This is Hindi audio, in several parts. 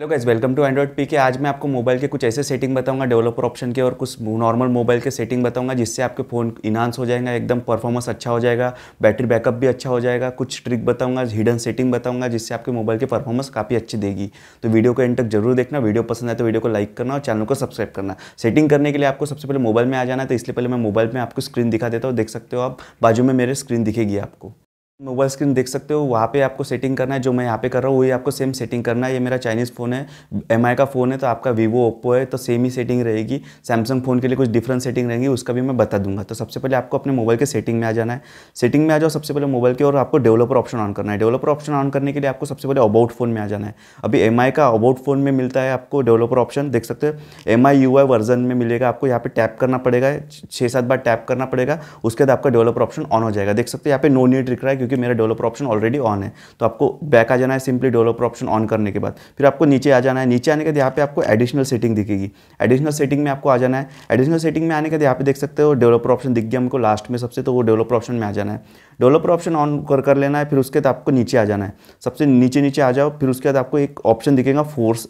hello guys welcome to Android P K आज मैं आपको मोबाइल के कुछ ऐसे सेटिंग बताऊंगा डेवलपर ऑप्शन के और कुछ नॉर्मल मोबाइल के सेटिंग बताऊंगा जिससे आपके फ़ोन इनहांस हो जाएगा एकदम परफॉर्मेंस अच्छा हो जाएगा बैटरी बैकअप भी अच्छा हो जाएगा कुछ ट्रिक बताऊंगा हिडन सेटिंग बताऊंगा जिससे आपके मोबाइल की परफॉर्मेंस काफ़ी अच्छी देगी तो वीडियो को एंड तक जरूर देखना वीडियो पसंद आए तो वीडियो को लाइक करना और चैनल को सब्सक्राइब करना सेटिंग करने के लिए आपको सबसे पहले मोबाइल में आ जाना है तो इसलिए पहले मैं मोबाइल में आपको स्क्रीन दिखा देता हूँ देख सकते हो आप बाजू में मेरे स्क्रीन दिखेगी आपको मोबाइल स्क्रीन देख सकते हो वहाँ पे आपको सेटिंग करना है जो मैं यहाँ पे कर रहा हूँ वही आपको सेम सेटिंग करना है ये मेरा चाइनीज़ फ़ोन है एम का फ़ोन है तो आपका वीवो ओप्पो है तो सेम ही सेटिंग रहेगी सैमसंग फ़ोन के लिए कुछ डिफरेंट सेटिंग रहेंगी उसका भी मैं बता दूंगा तो सबसे पहले आपको अपने मोबाइल के सेटिंग में आ जाना है सेटिंग में आ जाओ सबसे पहले मोबाइल के और आपको डेवलपर ऑप्शन ऑन करना है डेवलपर ऑप्शन ऑन करने के लिए आपको सबसे पहले अबाउट फ़ोन में आ जाना है अभी एम का अबाउट फ़ोन में मिलता है आपको डेवलपर ऑप्शन देख सकते हो एम आई वर्जन में मिलेगा आपको यहाँ पर टैप करना पड़ेगा छः सात बार टैप करना पड़ेगा उसके बाद आपका डेवलपर ऑप्शन ऑन हो जाएगा देख सकते हो यहाँ पे नो नीट दिख रहा है क्योंकि मेरा डेवलपर ऑप्शन ऑलरेडी ऑन है तो आपको बैक आ जाना है सिंपली डेवलपर ऑप्शन ऑन करने के बाद फिर आपको नीचे आ जाना है नीचे आने के बाद यहाँ पे आपको एडिशनल सेटिंग दिखेगी एडिशनल सेटिंग में आपको आ जाना है एडिशनल सेटिंग में आने के बाद यहाँ पे देख सकते हो डेवलपर ऑप्शन दिख गया हमको लास्ट में सबसे तो वो डेवलपर ऑप्शन में आ जाना है डेवलपर ऑप्शन ऑन कर कर लेना है फिर उसके बाद आपको नीचे आ जाना है सबसे नीचे नीचे आ जाओ फिर उसके बाद आपको एक ऑप्शन दिखेगा फोर्स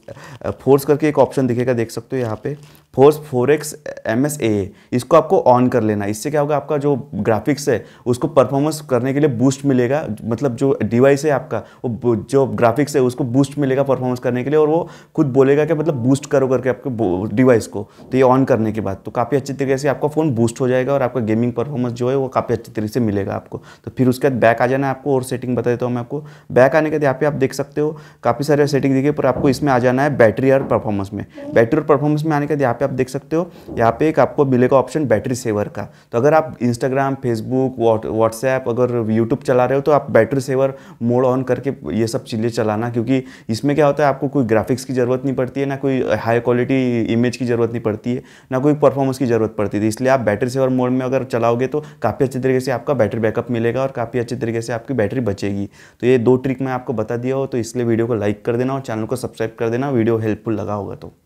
फोर्स करके एक ऑप्शन दिखेगा देख सकते हो यहाँ पे force four X M S A इसको आपको ऑन कर लेना इससे क्या होगा आपका जो ग्राफिक्स है उसको परफॉर्मेंस करने के लिए बूस्ट मिलेगा मतलब जो डिवाइस है आपका वो जो ग्राफिक्स है उसको बूस्ट मिलेगा परफॉर्मेंस करने के लिए और वो खुद बोलेगा कि मतलब बूस्ट करो करके आपके डिवाइस को तो ये ऑन करने के बाद तो काफ़ी अच्छी तरीके से आपका फ़ोन बूस्ट हो जाएगा और आपका गेमिंग परफॉर्मेंस जो है वो काफ़ी अच्छी तरीके से मिलेगा आपको तो फिर उसके बाद बैक आ जाना आपको और सेटिंग बता देता हूँ मैं आपको बैक आने के बाद यहाँ पे आप देख सकते हो काफ़ी सारे सेटिंग दिखे पर आपको इसमें आ जाना है बैटरी और परफॉर्मेंस में बैटरी और परफॉर्मेंस में आने के बाद यहाँ पे आप देख सकते हो यहाँ पे एक आपको मिलेगा ऑप्शन बैटरी सेवर का तो अगर आप इंस्टाग्राम फेसबुक व्हाट्सएप अगर यूट्यूब चला रहे हो तो आप बैटरी सेवर मोड ऑन करके ये सब चीज़ें चलाना क्योंकि इसमें क्या होता है आपको कोई ग्राफिक्स की ज़रूरत नहीं पड़ती है ना कोई हाई क्वालिटी इमेज की ज़रूरत नहीं पड़ती है ना कोई परफॉर्मेंस की ज़रूरत पड़ती थी तो इसलिए आप बैटरी सेवर मोड में अगर चलाओगे तो काफ़ी अच्छे तरीके से आपका बैटरी बैकअप मिलेगा और काफ़ी अच्छे तरीके से आपकी बैटरी बचेगी तो ये दो ट्रिक मैं आपको बता दिया हो तो इसलिए वीडियो को लाइक कर देना और चैनल को सब्सक्राइब कर देना वीडियो हेल्पफुल लगा होगा तो